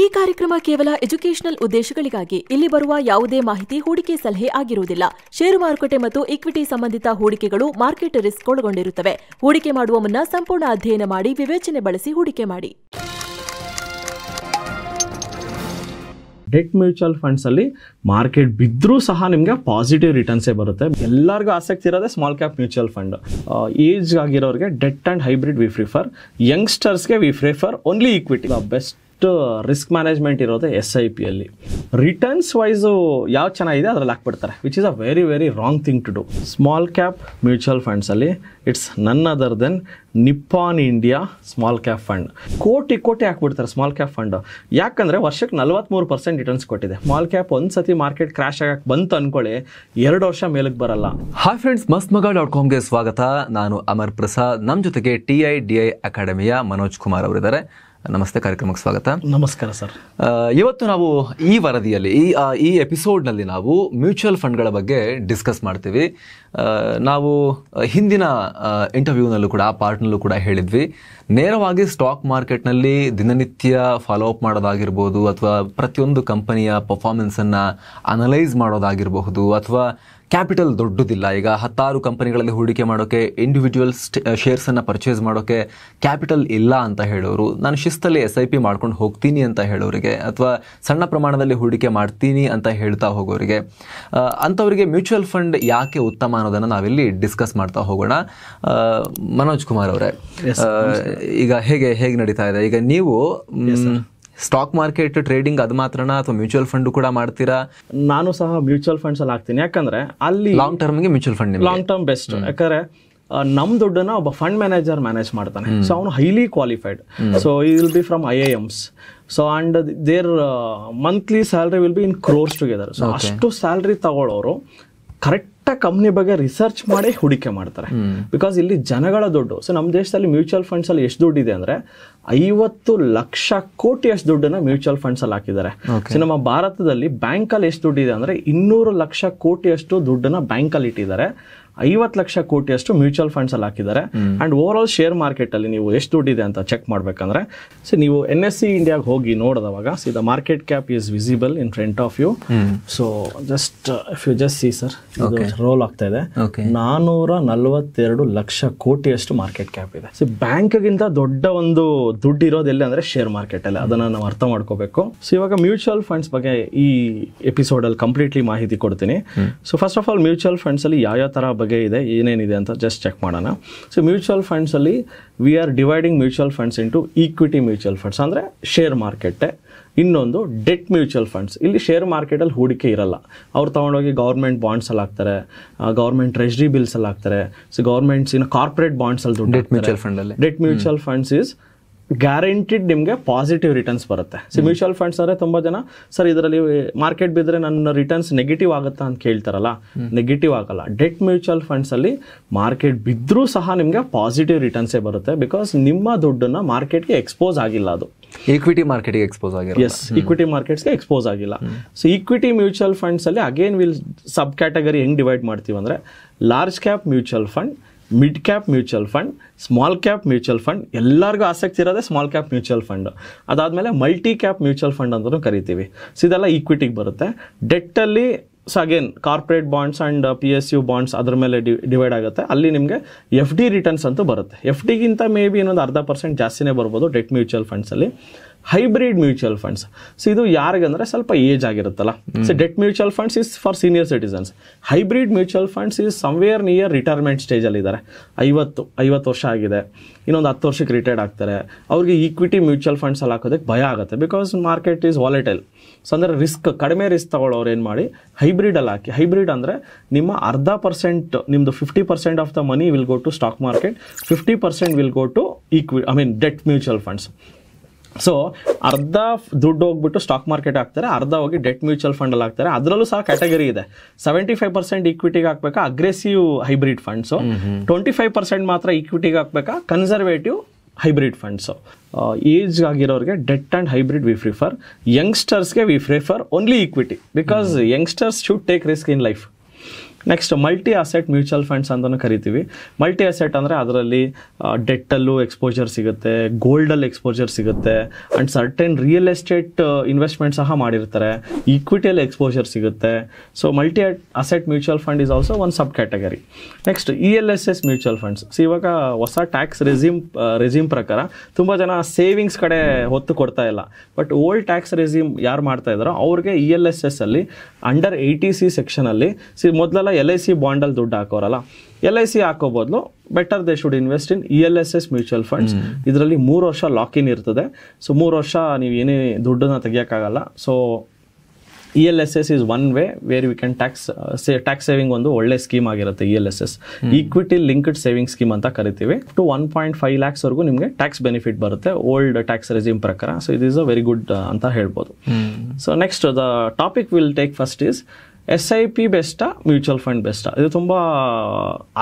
ಈ ಕಾರ್ಯಕ್ರಮ ಕೇವಲ ಎಜುಕೇಷನಲ್ ಉದ್ದೇಶಗಳಿಗಾಗಿ ಇಲ್ಲಿ ಬರುವ ಯಾವುದೇ ಮಾಹಿತಿ ಹೂಡಿಕೆ ಸಲಹೆ ಆಗಿರುವುದಿಲ್ಲ ಷೇರು ಮಾರುಕಟ್ಟೆ ಮತ್ತು ಇಕ್ವಿಟಿ ಸಂಬಂಧಿತ ಹೂಡಿಕೆಗಳು ಮಾರ್ಕೆಟ್ ರಿಸ್ಕ್ ಒಳಗೊಂಡಿರುತ್ತವೆ ಹೂಡಿಕೆ ಮಾಡುವ ಮುನ್ನ ಸಂಪೂರ್ಣ ಅಧ್ಯಯನ ಮಾಡಿ ವಿವೇಚನೆ ಬಳಸಿ ಹೂಡಿಕೆ ಮಾಡಿ ಡೆಟ್ ಮ್ಯೂಚುವಲ್ ಫಂಡ್ಸ್ ಅಲ್ಲಿ ಮಾರ್ಕೆಟ್ ಬಿದ್ದರೂ ಸಹ ನಿಮಗೆ ಪಾಸಿಟಿವ್ ರಿಟರ್ನ್ಸೇ ಬರುತ್ತೆ ಎಲ್ಲರಿಗೂ ಆಸಕ್ತಿ ಇರೋದೇ small cap mutual fund age ಆಗಿರೋರಿಗೆ debt and hybrid we prefer ಯಂಗ್ಸ್ಟರ್ಸ್ಗೆ we prefer only equity best best risk management ಇರೋದು ಎಸ್ ಐ ಪಿ ಅಲ್ಲಿ ರಿಟರ್ನ್ಸ್ ವೈಸು ಯಾವ ಚೆನ್ನಾಗಿದೆ ಅದ್ರಲ್ಲಿ ಹಾಕ್ಬಿಡ್ತಾರೆ which is a very very wrong thing to do small cap mutual ಫಂಡ್ಸಲ್ಲಿ it's none other than Nippon India small cap fund crore ಕೋಟಿ ಹಾಕ್ಬಿಡ್ತಾರೆ small cap fund ಯಾಕಂದರೆ ವರ್ಷಕ್ಕೆ ನಲ್ವತ್ತ್ಮೂರು ಪರ್ಸೆಂಟ್ ರಿಟರ್ನ್ಸ್ ಕೊಟ್ಟಿದೆ ಸ್ಮಾಲ್ ಕ್ಯಾಪ್ ಒಂದು ಸತಿ ಮಾರ್ಕೆಟ್ ಕ್ರಾಶ್ ಆಗಕ್ಕೆ ಬಂತು ಅನ್ಕೊಳ್ಳಿ ಎರಡು ವರ್ಷ ಮೇಲಕ್ಕೆ ಬರಲ್ಲ ಹಾಯ್ ಫ್ರೆಂಡ್ಸ್ ಮಸ್ತ್ ಮಗ ಡಾಟ್ ಕಾಮ್ಗೆ ಸ್ವಾಗತ ನಾನು ಅಮರ್ ಪ್ರಸಾದ್ ನಮ್ಮ ಜೊತೆಗೆ ಟಿ ಐ ಡಿ ಐ ಅಕಾಡೆಮಿಯ ಮನೋಜ್ ಕುಮಾರ್ ಅವರಿದ್ದಾರೆ ನಮಸ್ತೆ ಕಾರ್ಯಕ್ರಮಕ್ಕೆ ಸ್ವಾಗತ ನಮಸ್ಕಾರ ಸರ್ ಇವತ್ತು ನಾವು ಈ ವರದಿಯಲ್ಲಿ ಈ ಈ ಎಪಿಸೋಡ್ನಲ್ಲಿ ನಾವು ಮ್ಯೂಚುವಲ್ ಫಂಡ್ಗಳ ಬಗ್ಗೆ ಡಿಸ್ಕಸ್ ಮಾಡ್ತೀವಿ ನಾವು ಹಿಂದಿನ ಇಂಟರ್ವ್ಯೂನಲ್ಲೂ ಕೂಡ ಆ ಪಾರ್ಟ್ನಲ್ಲೂ ಕೂಡ ಹೇಳಿದ್ವಿ ನೇರವಾಗಿ ಸ್ಟಾಕ್ ಮಾರ್ಕೆಟ್ನಲ್ಲಿ ದಿನನಿತ್ಯ ಫಾಲೋ ಅಪ್ ಮಾಡೋದಾಗಿರ್ಬೋದು ಅಥವಾ ಪ್ರತಿಯೊಂದು ಕಂಪನಿಯ ಪರ್ಫಾರ್ಮೆನ್ಸನ್ನು ಅನಲೈಸ್ ಮಾಡೋದಾಗಿರಬಹುದು ಅಥವಾ ಕ್ಯಾಪಿಟಲ್ ದೊಡ್ಡದಿಲ್ಲ ಈಗ ಹತ್ತಾರು ಕಂಪನಿಗಳಲ್ಲಿ ಹೂಡಿಕೆ ಮಾಡೋಕ್ಕೆ ಇಂಡಿವಿಜುವಲ್ ಶೇರ್ಸನ್ನು ಪರ್ಚೇಸ್ ಮಾಡೋಕ್ಕೆ ಕ್ಯಾಪಿಟಲ್ ಇಲ್ಲ ಅಂತ ಹೇಳೋರು ನಾನು ಶಿಸ್ತಲ್ಲಿ ಎಸ್ ಐ ಪಿ ಮಾಡ್ಕೊಂಡು ಹೋಗ್ತೀನಿ ಅಂತ ಹೇಳೋರಿಗೆ ಅಥವಾ ಸಣ್ಣ ಪ್ರಮಾಣದಲ್ಲಿ ಹೂಡಿಕೆ ಮಾಡ್ತೀನಿ ಅಂತ ಹೇಳ್ತಾ ಹೋಗೋರಿಗೆ ಅಂಥವರಿಗೆ ಮ್ಯೂಚುವಲ್ ಫಂಡ್ ಯಾಕೆ ಉತ್ತಮ ಅನ್ನೋದನ್ನು ನಾವಿಲ್ಲಿ ಡಿಸ್ಕಸ್ ಮಾಡ್ತಾ ಹೋಗೋಣ ಮನೋಜ್ ಕುಮಾರ್ ಅವರೇ ಈಗ ಹೇಗೆ ಹೇಗೆ ನಡೀತಾ ಇದೆ ಈಗ ನೀವು ಸ್ಟಾಕ್ ಮಾರ್ಕೆಟ್ ಟ್ರೇಡಿಂಗ್ ಅದು ಮಾತ್ರನಾ ಅಥವಾ ಮ್ಯೂಚುವಲ್ ಫಂಡ್ ಕೂಡ ಮಾಡ್ತೀರಾ ನಾನು ಸಹ ಮ್ಯೂಚುವಲ್ ಫಂಡ್ಸ್ ಅಲ್ಲಿ ಹಾಕ್ತೀನಿ ಯಾಕಂದ್ರೆ ಅಲ್ಲಿ ಲಾಂಗ್ ಟರ್ಮ್ಗೆ mutual fund long term best ಯಾಕಂದ್ರೆ ನಮ್ ದುಡ್ಡನ್ನ ಒಬ್ಬ ಫಂಡ್ ಮ್ಯಾನೇಜರ್ ಮ್ಯಾನೇಜ್ ಮಾಡ್ತಾನೆ ಸೊ ಅವನು ಹೈಲಿ ಕ್ವಾಲಿಫೈಡ್ ಸೊ ಈ will be from I I Ms so and their monthly salary will be in crores together so ಅಷ್ಟು ಸ್ಯಾಲ್ರಿ ತಗೊಳ್ಳೋರು ಕರೆಕ್ಟಾಗಿ ಕಂಪ್ನಿ ಬಗ್ಗೆ ರಿಸರ್ಚ್ ಮಾಡಿ ಹೂಡಿಕೆ ಮಾಡ್ತಾರೆ ಬಿಕಾಸ್ ಇಲ್ಲಿ ಜನಗಳ ದುಡ್ಡು ಸೊ ನಮ್ಮ ದೇಶದಲ್ಲಿ ಮ್ಯೂಚುವಲ್ ಫಂಡ್ಸ್ ಅಲ್ಲಿ ಎಷ್ಟು ದುಡ್ಡಿದೆ ಅಂದ್ರೆ ಐವತ್ತು ಲಕ್ಷ ಕೋಟಿ ಅಷ್ಟು ದುಡ್ಡನ್ನ ಮ್ಯೂಚುವಲ್ ಫಂಡ್ಸ್ ಅಲ್ಲಿ ಹಾಕಿದ್ದಾರೆ ಸೊ ನಮ್ಮ ಭಾರತದಲ್ಲಿ ಬ್ಯಾಂಕಲ್ಲಿ ಎಷ್ಟು ದುಡ್ಡಿದೆ ಅಂದ್ರೆ ಇನ್ನೂರು ಲಕ್ಷ ಕೋಟಿ ದುಡ್ಡನ್ನ ಬ್ಯಾಂಕ್ ಬ್ಯಾಂಕಲ್ಲಿ ಇಟ್ಟಿದ್ದಾರೆ ಐವತ್ ಲಕ್ಷ ಕೋಟಿಯಷ್ಟು ಮ್ಯೂಚುವಲ್ ಫಂಡ್ಸ್ ಅಲ್ಲಿ ಹಾಕಿದ್ದಾರೆ and over all share market ಅಲ್ಲಿ ನೀವು ಎಷ್ಟು ದುಡ್ಡಿದೆ ಅಂತ ಚೆಕ್ ಮಾಡ್ಬೇಕಂದ್ರೆ ಸೊ ನೀವು ಎನ್ ಎಸ್ ಸಿ ಇಂಡಿಯಾಗ ಹೋಗಿ ನೋಡಿದವಾಗ see the market cap is visible in front of you so just if you just see sir roll ಆಗ್ತಾ ಇದೆ ನಾನೂರ ನಲವತ್ತೆರಡು ಲಕ್ಷ ಕೋಟಿಯಷ್ಟು ಮಾರ್ಕೆಟ್ ಕ್ಯಾಪ್ ಇದೆ ಸೊ ಬ್ಯಾಂಕ್ಗಿಂತ ದೊಡ್ಡ ಒಂದು ದುಡ್ಡು ಇರೋದು ಎಲ್ಲಿ ಅಂದ್ರೆ ಶೇರ್ ಮಾರ್ಕೆಟ್ ಅಲ್ಲಿ ಅದನ್ನ ನಾವು ಅರ್ಥ ಮಾಡ್ಕೋಬೇಕು ಸೊ ಇವಾಗ ಮ್ಯೂಚುವಲ್ ಫಂಡ್ಸ್ ಬಗ್ಗೆ ಈ ಎಪಿಸೋಡ್ ಅಲ್ಲಿ ಕಂಪ್ಲೀಟ್ಲಿ ಮಾಹಿತಿ ಕೊಡ್ತೀನಿ so first of all mutual funds ಅಲ್ಲಿ ಯಾವ ಯಾವ ತರ ಬಗ್ಗೆ ಇದೆ ಏನೇನಿದೆ ಅಂತ ಜಸ್ಟ್ ಚೆಕ್ ಮಾಡೋಣ ಸೊ ಮ್ಯೂಚುವಲ್ ಫಂಡ್ಸಲ್ಲಿ we are dividing mutual funds into equity mutual funds ಅಂದರೆ ಶೇರ್ ಮಾರ್ಕೆಟೆ ಇನ್ನೊಂದು ಡೆಟ್ ಮ್ಯೂಚುವಲ್ ಫಂಡ್ಸ್ ಇಲ್ಲಿ ಶೇರ್ ಮಾರ್ಕೆಟಲ್ಲಿ ಹೂಡಿಕೆ ಇರಲ್ಲ ಅವ್ರು ತೊಗೊಂಡೋಗಿ ಗೌರ್ಮೆಂಟ್ ಬಾಂಡ್ಸಲ್ಲಿ ಹಾಕ್ತಾರೆ ಗೌರ್ಮೆಂಟ್ ಬಿಲ್ಸ್ ಬಿಲ್ಸಲ್ಲಿ ಹಾಕ್ತಾರೆ ಸೊ ಗೌರ್ಮೆಂಟ್ಸ್ ಇನ್ನು ಕಾರ್ಪೊರೇಟ್ ಬಾಂಡ್ಸಲ್ಲಿ ದುಡ್ಡು ಡೆಟ್ ಮ್ಯೂಚುವಲ್ ಫಂಡಲ್ಲಿ debt mutual funds is guaranteed ನಿಮಗೆ ಪಾಸಿಟಿವ್ ರಿಟರ್ನ್ಸ್ ಬರುತ್ತೆ ಸೊ ಮ್ಯೂಚುವಲ್ ಫಂಡ್ಸ್ ಅಂದರೆ ತುಂಬ ಜನ ಸರ್ ಇದರಲ್ಲಿ ಮಾರ್ಕೆಟ್ ಬಿದ್ದರೆ ನನ್ನ ರಿಟರ್ನ್ಸ್ ನೆಗೆಟಿವ್ ಆಗುತ್ತಾ ಅಂತ ಕೇಳ್ತಾರಲ್ಲ ನೆಗೆಟಿವ್ ಆಗಲ್ಲ ಡೆಟ್ ಮ್ಯೂಚುವಲ್ ಫಂಡ್ಸಲ್ಲಿ ಮಾರ್ಕೆಟ್ ಬಿದ್ದರೂ ಸಹ ನಿಮಗೆ ಪಾಸಿಟಿವ್ ರಿಟರ್ನ್ಸೇ ಬರುತ್ತೆ ಬಿಕಾಸ್ ನಿಮ್ಮ ದುಡ್ಡನ್ನು ಮಾರ್ಕೆಟ್ಗೆ ಎಕ್ಸ್ಪೋಸ್ ಆಗಿಲ್ಲ ಅದು ಈಕ್ವಿಟಿ ಮಾರ್ಕೆಟ್ಗೆ ಎಕ್ಸ್ಪೋಸ್ ಆಗಿಲ್ಲ ಎಸ್ ಈಕ್ವಿಟಿ ಮಾರ್ಕೆಟ್ಸ್ಗೆ ಎಕ್ಸ್ಪೋಸ್ ಆಗಿಲ್ಲ ಸೊ ಈಕ್ವಿಟಿ ಮ್ಯೂಚುವಲ್ ಫಂಡ್ಸಲ್ಲಿ ಅಗೇನ್ ವಿಲ್ ಸಬ್ ಕ್ಯಾಟಗರಿ ಹೆಂಗೆ ಡಿವೈಡ್ ಮಾಡ್ತೀವಿ ಅಂದರೆ large cap mutual fund mid cap mutual fund small cap mutual fund ಎಲ್ಲರಿಗೂ ಆಸಕ್ತಿ ಇರೋದೇ ಸ್ಮಾಲ್ ಕ್ಯಾಪ್ ಮ್ಯೂಚುವಲ್ ಫಂಡ್ ಅದಾದಮೇಲೆ ಮಲ್ಟಿ ಕ್ಯಾಪ್ ಮ್ಯೂಚುವಲ್ ಫಂಡ್ ಅಂತಲೂ ಕರಿತೀವಿ ಸೊ ಇದೆಲ್ಲ ಈಕ್ವಿಟಿಗೆ ಬರುತ್ತೆ ಡೆಟ್ಟಲ್ಲಿ so again corporate bonds and P S U bonds ಅದ್ರ ಮೇಲೆ ಡಿ ಡಿವೈಡ್ ಆಗುತ್ತೆ ಅಲ್ಲಿ ನಿಮಗೆ ಎಫ್ ಡಿ ರಿಟರ್ನ್ಸ್ ಅಂತೂ ಬರುತ್ತೆ ಎಫ್ ಡಿಗಿಂತ ಮೇ ಬಿ ಇನ್ನೊಂದು ಅರ್ಧ ಪರ್ಸೆಂಟ್ ಜಾಸ್ತಿನೇ ಬರ್ಬೋದು ಡೆಟ್ ಮ್ಯೂಚುವಲ್ ಫಂಡ್ಸಲ್ಲಿ ಹೈಬ್ರಿಡ್ ಮ್ಯೂಚುವಲ್ ಫಂಡ್ಸ್ ಸೊ ಇದು ಯಾರಿಗಂದರೆ ಸ್ವಲ್ಪ ಏಜ್ ಆಗಿರುತ್ತಲ್ಲ so debt mutual funds is for senior citizens hybrid mutual funds is somewhere near retirement ಇದ್ದಾರೆ ಐವತ್ತು ಐವತ್ತು ವರ್ಷ ಆಗಿದೆ ಇನ್ನೊಂದು ಹತ್ತು ವರ್ಷಕ್ಕೆ ರಿಟೈರ್ಡ್ ಆಗ್ತಾರೆ ಅವ್ರಿಗೆ ಈಕ್ವಿಟಿ ಮ್ಯೂಚುವಲ್ ಫಂಡ್ಸ್ ಅಲ್ಲಿ ಹಾಕೋದಕ್ಕೆ ಭಯ ಆಗುತ್ತೆ because market is volatile so ಅಂದರೆ ರಿಸ್ಕ್ ಕಡಿಮೆ ರಿಸ್ಕ್ ತೊಗೊಳ್ಳೋರು ಏನು ಮಾಡಿ ಹೈಬ್ರಿಡಲ್ಲಿ ಹಾಕಿ ಹೈಬ್ರಿಡ್ ಅಂದರೆ ನಿಮ್ಮ ಅರ್ಧ ಪರ್ಸೆಂಟ್ ನಿಮ್ಮದು fifty percent of the money will go to stock market fifty percent will go to equi I mean debt mutual funds so ಅರ್ಧ ದುಡ್ಡು ಹೋಗ್ಬಿಟ್ಟು ಸ್ಟಾಕ್ ಮಾರ್ಕೆಟ್ ಹಾಕ್ತಾರೆ ಅರ್ಧ ಹೋಗಿ ಡೆಟ್ ಮ್ಯೂಚುವಲ್ ಫಂಡಲ್ಲಿ ಹಾಕ್ತಾರೆ ಅದರಲ್ಲೂ ಸಹ ಕ್ಯಾಟಗರಿ ಇದೆ ಸೆವೆಂಟಿ ಫೈವ್ ಪರ್ಸೆಂಟ್ ಇಕ್ವಿಟಿಗೆ ಹಾಕ್ಬೇಕಾ aggressive hybrid funds twenty five percent ಮಾತ್ರ ಇಕ್ವಿಟಿಗೆ ಹಾಕ್ಬೇಕಾ ಕನ್ಸರ್ವೇಟಿವ್ ಹೈಬ್ರಿಡ್ ಫಂಡ್ಸು ಏಜ್ ಆಗಿರೋರಿಗೆ debt and hybrid we prefer ಯಂಗ್ಸ್ಟರ್ಸ್ಗೆ we prefer only equity because youngsters should take risk in life next multi asset mutual funds ಅಂತಲೂ ಕರಿತೀವಿ multi asset ಅಂದರೆ ಅದರಲ್ಲಿ ಡೆಟ್ಟಲ್ಲೂ ಎಕ್ಸ್ಪೋಜರ್ ಸಿಗುತ್ತೆ ಗೋಲ್ಡಲ್ಲಿ ಎಕ್ಸ್ಪೋಜರ್ ಸಿಗುತ್ತೆ and certain real estate investment ಸಹ ಮಾಡಿರ್ತಾರೆ ಈಕ್ವಿಟಿಯಲ್ಲಿ ಎಕ್ಸ್ಪೋಜರ್ ಸಿಗುತ್ತೆ so multi asset mutual fund is also one sub category next E L S S mutual funds ಇವಾಗ ಹೊಸ ಟ್ಯಾಕ್ಸ್ ರೆಸ್ಯೂಮ್ ರೆಸ್ಯೂಮ್ ಪ್ರಕಾರ ತುಂಬ ಜನ ಸೇವಿಂಗ್ಸ್ ಕಡೆ ಹೊತ್ತು ಕೊಡ್ತಾ ಇಲ್ಲ ಬಟ್ ಓಲ್ಡ್ ಟ್ಯಾಕ್ಸ್ ರೆಸ್ಯೂಮ್ ಯಾರು ಮಾಡ್ತಾ ಇದ್ದಾರೋ ಅವ್ರಿಗೆ ಇ ಎಲ್ ಎಸ್ ಎಸ್ ಅಲ್ಲಿ ಅಂಡರ್ ಏಯ್ಟಿ ಸಿ ಸೆಕ್ಷನಲ್ಲಿ ಸಿ ಮೊದಲೆಲ್ಲ ಹಾಕೋರಲ್ಲ ಎಲ್ ಐ ಸಿ ಬಾಂಡಲ್ಲಿ ದುಡ್ಡು ಹಾಕೋರಲ್ಲ ಎಲ್ ಐ ಸಿ ಹಾಕೋ ಬದಲು better they should invest in E L S S mutual funds ಇದರಲ್ಲಿ ಮೂರು ವರ್ಷ ಲಾಕ್ ಇನ್ ಇರ್ತದೆ ಸೊ ಮೂರು ವರ್ಷ ನೀವು ಏನೇ ದುಡ್ಡನ್ನ ತೆಗಿಯೋಕ್ಕಾಗಲ್ಲ so E L S S is one way where we can tax tax saving ಒಂದು ಒಳ್ಳೆ ಸ್ಕೀಮ್ ಆಗಿರುತ್ತೆ E L S S equity linked saving scheme ಅಂತ ಕರಿತೀವಿ to one point five lakhs ವರೆಗೂ ನಿಮಗೆ ಟ್ಯಾಕ್ಸ್ ಬೆನಿಫಿಟ್ ಬರುತ್ತೆ ಓಲ್ಡ್ ಟ್ಯಾಕ್ಸ್ ರೆಸಿಮ್ ಪ್ರಕಾರ so it is a very good ಅಂತ ಹೇಳ್ಬೋದು so next the topic will take first is S I P ಬೆಸ್ಟಾ mutual fund ಬೆಸ್ಟಾ ಇದು ತುಂಬ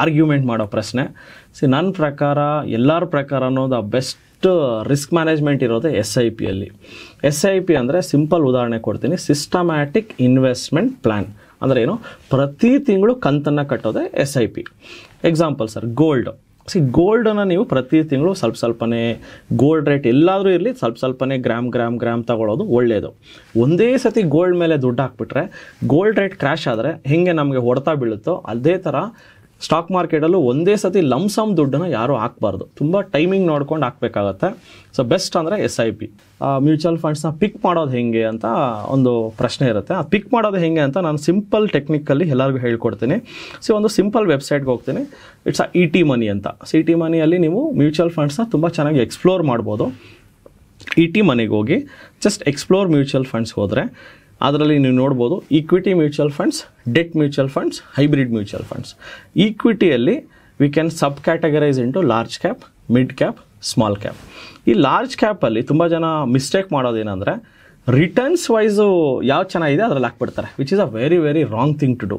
ಆರ್ಗ್ಯುಮೆಂಟ್ ಮಾಡೋ ಪ್ರಶ್ನೆ ಸಿ ನನ್ನ ಪ್ರಕಾರ ಎಲ್ಲರ ಪ್ರಕಾರ ಅನ್ನೋದು ಆ ಬೆಸ್ಟ್ ರಿಸ್ಕ್ ಮ್ಯಾನೇಜ್ಮೆಂಟ್ ಇರೋದು ಎಸ್ ಐ ಪಿಯಲ್ಲಿ ಎಸ್ ಐ ಪಿ ಅಂದರೆ ಸಿಂಪಲ್ ಉದಾಹರಣೆ ಕೊಡ್ತೀನಿ ಸಿಸ್ಟಮ್ಯಾಟಿಕ್ ಇನ್ವೆಸ್ಟ್ಮೆಂಟ್ ಪ್ಲ್ಯಾನ್ ಅಂದರೆ ಏನು ಪ್ರತಿ ತಿಂಗಳು ಕಂತನ್ನು ಕಟ್ಟೋದೇ S I P example sir gold see ಗೋಲ್ಡನ್ನು ನೀವು ಪ್ರತಿ ತಿಂಗಳು ಸ್ವಲ್ಪ ಸ್ವಲ್ಪನೇ ಗೋಲ್ಡ್ ರೇಟ್ ಎಲ್ಲಾದರೂ ಇರಲಿ ಸ್ವಲ್ಪ ಸ್ವಲ್ಪನೇ ಗ್ರಾಮ್ ಗ್ರಾಮ್ ಗ್ರಾಮ್ ತಗೊಳ್ಳೋದು ಒಳ್ಳೆಯದು ಒಂದೇ ಸತಿ ಗೋಲ್ಡ್ ಮೇಲೆ ದುಡ್ಡು ಹಾಕ್ಬಿಟ್ರೆ ಗೋಲ್ಡ್ ರೇಟ್ ಕ್ರ್ಯಾಶ್ ಆದರೆ ಹೆಂಗೆ ನಮಗೆ ಹೊಡೆತ ಬೀಳುತ್ತೋ ಅದೇ ಥರ ಸ್ಟಾಕ್ ಮಾರ್ಕೆಟಲ್ಲೂ ಒಂದೇ ಸತಿ ಲಮ್ಸಮ್ ದುಡ್ಡನ್ನ ಯಾರೂ ಹಾಕ್ಬಾರ್ದು ತುಂಬ ಟೈಮಿಂಗ್ ನೋಡ್ಕೊಂಡು ಹಾಕ್ಬೇಕಾಗತ್ತೆ ಸೊ ಬೆಸ್ಟ್ ಅಂದರೆ ಎಸ್ ಐ ಪಿ ಮ್ಯೂಚುವಲ್ ಫಂಡ್ಸ್ನ ಪಿಕ್ ಮಾಡೋದು ಹೇಗೆ ಅಂತ ಒಂದು ಪ್ರಶ್ನೆ ಇರುತ್ತೆ ಆ ಪಿಕ್ ಮಾಡೋದು ಹೇಗೆ ಅಂತ ನಾನು ಸಿಂಪಲ್ ಟೆಕ್ನಿಕಲ್ಲಿ ಎಲ್ಲರಿಗೂ ಹೇಳ್ಕೊಡ್ತೀನಿ ಸೊ ಒಂದು ಸಿಂಪಲ್ ವೆಬ್ಸೈಟ್ಗೆ ಹೋಗ್ತೀನಿ it's a E T money ಅಂತ ಸಿ ಟಿ ಮನಿಯಲ್ಲಿ ನೀವು ಮ್ಯೂಚುವಲ್ ಫಂಡ್ಸ್ನ ತುಂಬ ಚೆನ್ನಾಗಿ ಎಕ್ಸ್ಪ್ಲೋರ್ ಮಾಡ್ಬೋದು ಇ ಟಿ ಮನಿಗೆ ಹೋಗಿ ಜಸ್ಟ್ ಎಕ್ಸ್ಪ್ಲೋರ್ ಮ್ಯೂಚುವಲ್ ಫಂಡ್ಸ್ ಹೋದರೆ ಅದರಲ್ಲಿ ನೀವು ನೋಡ್ಬೋದು equity mutual funds debt mutual funds hybrid mutual funds ಈಕ್ವಿಟಿಯಲ್ಲಿ we can sub categorise into large cap mid cap small cap ಈ ಲಾರ್ಜ್ ಕ್ಯಾಪಲ್ಲಿ ತುಂಬ ಜನ ಮಿಸ್ಟೇಕ್ ಮಾಡೋದೇನೆಂದರೆ ರಿಟರ್ನ್ಸ್ ವೈಸು ಯಾವ ಚೆನ್ನಾಗಿದೆ ಅದ್ರಲ್ಲಿ ಹಾಕ್ಬಿಡ್ತಾರೆ which is a very very wrong thing to do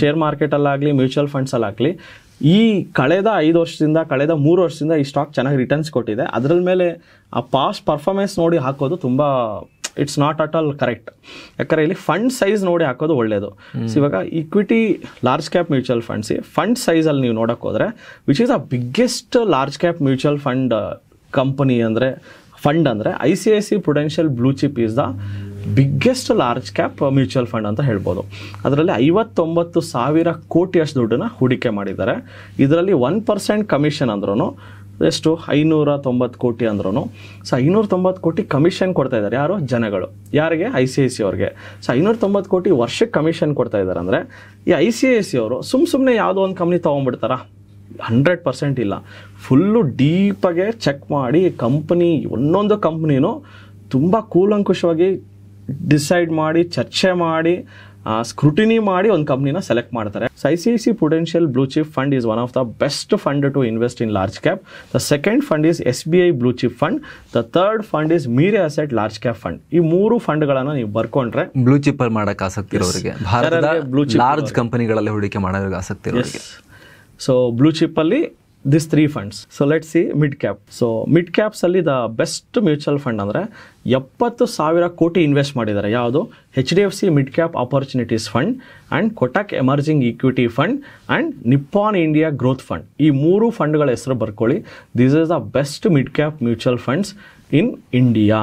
share ಮಾರ್ಕೆಟಲ್ಲಾಗಲಿ ಮ್ಯೂಚುವಲ್ ಫಂಡ್ಸಲ್ಲಾಗಲಿ ಈ ಕಳೆದ ಐದು ವರ್ಷದಿಂದ ಕಳೆದ ಮೂರು ವರ್ಷದಿಂದ ಈ ಸ್ಟಾಕ್ ಚೆನ್ನಾಗಿ ರಿಟರ್ನ್ಸ್ ಕೊಟ್ಟಿದೆ ಅದರ ಮೇಲೆ ಆ ಪಾಸ್ಟ್ ಪರ್ಫಾರ್ಮೆನ್ಸ್ ನೋಡಿ ಹಾಕೋದು ತುಂಬ it's not at all correct ಯಾಕಂದ್ರೆ ಇಲ್ಲಿ ಫಂಡ್ ಸೈಜ್ ನೋಡಿ ಹಾಕೋದು ಒಳ್ಳೇದು ಇವಾಗ equity large cap mutual funds fund ಸೈಜಲ್ಲಿ ನೀವು ನೋಡಕ್ ಹೋದರೆ which is a biggest large cap mutual fund company ಅಂದರೆ ಫಂಡ್ ಅಂದ್ರೆ I C I C prudential blue chip is the biggest large cap mutual fund ಅಂತ ಹೇಳ್ಬೋದು ಅದರಲ್ಲಿ ಐವತ್ತೊಂಬತ್ತು ಸಾವಿರ ಕೋಟಿಯಷ್ಟು ದುಡ್ಡನ್ನ ಹೂಡಿಕೆ ಮಾಡಿದ್ದಾರೆ ಇದರಲ್ಲಿ ಒನ್ ಪರ್ಸೆಂಟ್ ಕಮಿಷನ್ ಅಂದ್ರೂ ಎಷ್ಟು ಐನೂರ ತೊಂಬತ್ತು ಕೋಟಿ ಅಂದ್ರೂ ಸೊ ಐನೂರ ತೊಂಬತ್ತು ಕೋಟಿ ಕಮಿಷನ್ ಕೊಡ್ತಾ ಇದ್ದಾರೆ ಯಾರು ಜನಗಳು ಯಾರಿಗೆ ಐ ಸಿ ಐ ಸಿ ಅವ್ರಿಗೆ ಸೊ ಐನೂರ ತೊಂಬತ್ತು ಕೋಟಿ ವರ್ಷಕ್ಕೆ ಕಮಿಷನ್ ಕೊಡ್ತಾ ಇದ್ದಾರೆ ಅಂದರೆ ಈ ಐ ಸಿ ಐ ಸಿ ಅವರು ಸುಮ್ಮ ಸುಮ್ಮನೆ ಯಾವುದೋ ಒಂದು ಕಂಪ್ನಿ ತೊಗೊಂಡ್ಬಿಡ್ತಾರ ಹಂಡ್ರೆಡ್ ಪರ್ಸೆಂಟ್ ಇಲ್ಲ ಫುಲ್ಲು ಡೀಪಾಗೆ ಚೆಕ್ ಮಾಡಿ ಕಂಪ್ನಿ ಒಂದೊಂದು ಕಂಪ್ನಿನೂ ತುಂಬ ಕೂಲಂಕುಷವಾಗಿ ಡಿಸೈಡ್ ಮಾಡಿ ಚರ್ಚೆ ಮಾಡಿ ಸ್ಕ್ರೂಟಿನಿ ಮಾಡಿ ಒಂದು ಕಂಪ್ನಿನ ಸೆಲೆಕ್ಟ್ ಮಾಡ್ತಾರೆ ಸೈ C C potential blue chip fund is one of the best fund to invest in large cap the second fund is S B I blue chip fund the third fund is Mirae asset large cap fund ಈ ಮೂರು ಫಂಡ್ಗಳನ್ನು ನೀವು ಬರ್ಕೊಂಡ್ರೆ blue chip ಅಲ್ಲಿ ಮಾಡಕ್ಕೆ ಆಸಕ್ತಿ ಇರೋರಿಗೆ blue large ಕಂಪನಿಗಳಲ್ಲಿ ಹೂಡಿಕೆ ಮಾಡೋದಕ್ಕೆ ಆಸಕ್ತಿ ಇರೋರಿಗೆ ಸೊ ಬ್ಲೂ ಚಿಪ್ ಅಲ್ಲಿ this three funds so let see mid cap so mid ಕ್ಯಾಪ್ಸಲ್ಲಿ ದ ಬೆಸ್ಟ್ ಮ್ಯೂಚುವಲ್ ಫಂಡ್ ಅಂದರೆ ಎಪ್ಪತ್ತು ಸಾವಿರ ಕೋಟಿ ಇನ್ವೆಸ್ಟ್ ಮಾಡಿದ್ದಾರೆ ಯಾವುದು H D F C mid cap opportunities fund and Kotak emerging equity fund and Nippon India growth fund ಈ ಮೂರು ಫಂಡ್ಗಳ ಹೆಸರು ಬರ್ಕೊಳ್ಳಿ this is the best mid cap mutual funds in India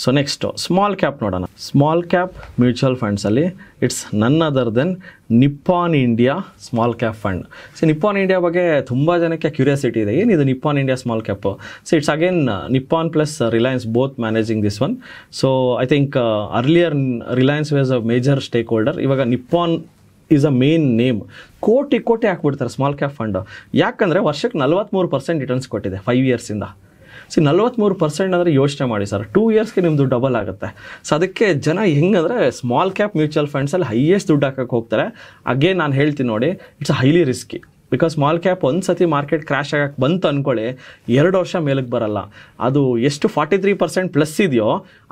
so next small cap ನೋಡೋಣ small cap mutual ಫಂಡ್ಸಲ್ಲಿ it's none other than Nippon India small cap fund so Nippon India ಬಗ್ಗೆ ತುಂಬ ಜನಕ್ಕೆ ಕ್ಯೂರಿಯಾಸಿಟಿ ಇದೆ ಏನಿದು Nippon India small cap so it's again Nippon plus Reliance both managing this one so I think earlier Reliance was a major stake holder ಇವಾಗ Nippon is a main name ಕೋಟಿ ಕೋಟಿ ಹಾಕ್ಬಿಡ್ತಾರೆ small cap fund ಯಾಕಂದರೆ ವರ್ಷಕ್ಕೆ ನಲ್ವತ್ತ್ಮೂರು percent returns ಕೊಟ್ಟಿದೆ five ಇಯರ್ಸಿಂದ see ನಲ್ವತ್ತ್ಮೂರು ಪರ್ಸೆಂಟ್ ಅಂದರೆ ಯೋಚನೆ ಮಾಡಿ ಸರ್ ಟೂ ಇಯರ್ಸ್ಗೆ ನಿಮ್ಮದು ಡಬಲ್ ಆಗುತ್ತೆ ಸೊ ಅದಕ್ಕೆ ಜನ ಹೆಂಗಂದರೆ ಸ್ಮಾಲ್ ಕ್ಯಾಪ್ ಮ್ಯೂಚುವಲ್ ಫಂಡ್ಸಲ್ಲಿ ಹೈಯೆಸ್ಟ್ ದುಡ್ಡು ಹಾಕಕ್ಕೆ ಹೋಗ್ತಾರೆ ಅಗೇನ್ ನಾನು ಹೇಳ್ತೀನಿ ನೋಡಿ it's highly risky because small cap ಒಂದು ಸತಿ ಮಾರ್ಕೆಟ್ ಕ್ರ್ಯಾಶ್ ಆಗಕ್ಕೆ ಬಂತು ಅಂದ್ಕೊಳ್ಳಿ ಎರಡು ವರ್ಷ ಮೇಲಕ್ಕೆ ಬರಲ್ಲ ಅದು ಎಷ್ಟು ಫಾರ್ಟಿ ತ್ರೀ ಪರ್ಸೆಂಟ್ ಪ್ಲಸ್ ಇದೆಯೋ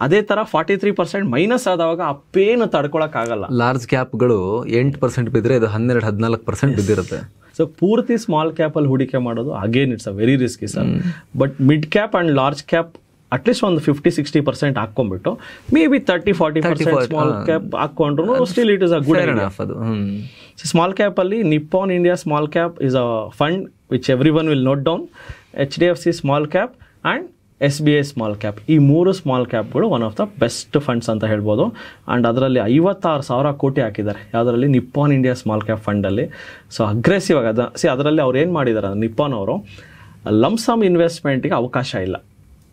ಅದೇ ಥರ ಫಾರ್ಟಿ ತ್ರೀ ಪರ್ಸೆಂಟ್ ಮೈನಸ್ ಆದವಾಗ ಅಪ್ಪೇನು ತಡ್ಕೊಳಕ್ಕಾಗಲ್ಲ ಲಾರ್ಜ್ ಕ್ಯಾಪ್ಗಳು ಎಂಟು ಪರ್ಸೆಂಟ್ ಬಿದ್ದರೆ ಇದು ಹನ್ನೆರಡು ಹದಿನಾಲ್ಕು ಪರ್ಸೆಂಟ್ ಬಿದ್ದಿರುತ್ತೆ ಸೊ ಪೂರ್ತಿ ಸ್ಮಾಲ್ ಕ್ಯಾಪಲ್ಲಿ ಹೂಡಿಕೆ ಮಾಡೋದು again it's a very risky sir but mid cap and large cap at least ಒಂದು ಫಿಫ್ಟಿ ಸಿಕ್ಸ್ಟಿ ಪರ್ಸೆಂಟ್ ಹಾಕೊಂಡ್ಬಿಟ್ಟು maybe thirty forty percent small cap ಹಾಕೊಂಡ್ರು still it is a good ಅದು small Nippon India small cap is a fund which every one will note down H D F C small cap and S B I small cap ಈ ಮೂರು small ಕ್ಯಾಪ್ಗಳು one of the best funds ಅಂತ ಹೇಳ್ಬೋದು and ಅದರಲ್ಲಿ ಐವತ್ತಾರು ಸಾವಿರ ಕೋಟಿ ಹಾಕಿದ್ದಾರೆ ಯಾವುದರಲ್ಲಿ ನಿಪ್ಪಾನ್ ಇಂಡಿಯಾ ಸ್ಮಾಲ್ ಕ್ಯಾಪ್ ಫಂಡಲ್ಲಿ ಸೊ ಅಗ್ರೆಸಿವ್ ಆಗಿ ಅದ ಸಿ ಅದರಲ್ಲಿ ಅವ್ರು ಏನು ಮಾಡಿದ್ದಾರೆ ನಿಪ್ಪಾನ್ ಅವರು ಲಮ್ಸಮ್ ಇನ್ವೆಸ್ಟ್ಮೆಂಟಿಗೆ ಅವಕಾಶ ಇಲ್ಲ